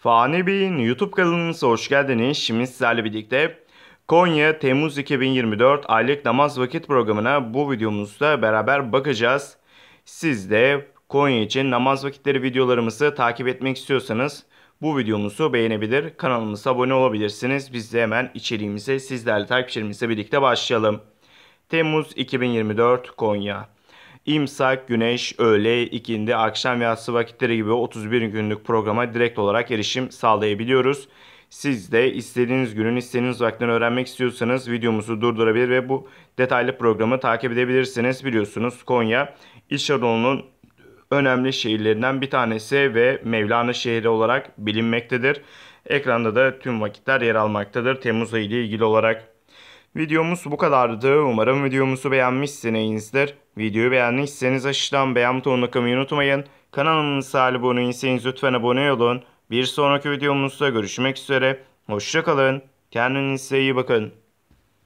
Fani Bey'in YouTube kanalınıza hoş geldiniz. Şimdi sizlerle birlikte Konya Temmuz 2024 aylık namaz vakit programına bu videomuzda beraber bakacağız. Siz de Konya için namaz vakitleri videolarımızı takip etmek istiyorsanız bu videomuzu beğenebilir, kanalımıza abone olabilirsiniz. Biz de hemen içeriğimize sizlerle takipçilerimizle birlikte başlayalım. Temmuz 2024 Konya İmsak, güneş, öğle, ikindi, akşam ve yatsı vakitleri gibi 31 günlük programa direkt olarak erişim sağlayabiliyoruz. Siz de istediğiniz günün istediğiniz vaktini öğrenmek istiyorsanız videomuzu durdurabilir ve bu detaylı programı takip edebilirsiniz. Biliyorsunuz Konya İç Anadolu'nun önemli şehirlerinden bir tanesi ve Mevlana şehri olarak bilinmektedir. Ekranda da tüm vakitler yer almaktadır. Temmuz ayı ile ilgili olarak Videomuz bu kadardı. Umarım videomuzu beğenmişsinizdir. Videoyu beğendiyseniz aşağıdan beğen butonuna takmayı unutmayın. Kanalımıza abone değilseniz lütfen abone olun. Bir sonraki videomuzda görüşmek üzere. Hoşçakalın. Kendinize iyi bakın.